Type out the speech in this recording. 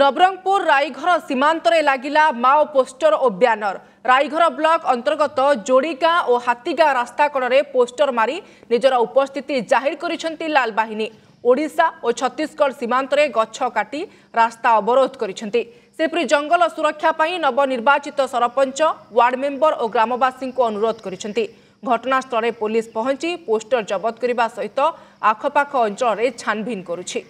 নবরঙ্গপুর রাইঘর সীমান্তরে লাগিলা মাও পোস্টর ও Banner রাইঘর block অন্তর্গত জোড়িগাঁ ও হাতীগাঁ রাস্তাকড়ে পোস্টর মারি নিজের উপস্থিতি জাহির করেছেন লাল বাহিনী ওড়িশা ও ছত্তিশগড় সীমান্তরে গছ কাটি রাস্তা অবরোধ করেছেন ସେହିପରି ଜଙ୍ଗଲ ସୁରକ୍ଷା ପାଇଁ ନବନିର୍ବାଚିତ ସରପଞ୍ଚ ୱାର୍ଡ ମେମ୍ବର ଓ ଗ୍ରାମବାସୀଙ୍କୁ ଅନୁରୋଧ କରିଛନ୍ତି ଘଟଣାସ୍ଥଳରେ ପୋଲିସ ପହଞ୍ଚି ପୋଷ୍ଟର ଜବତ କରିବା ସହିତ ଆଖପାଖ ଅଞ୍ଚଳରେ ଛାନଭିନ୍ କରୁଛି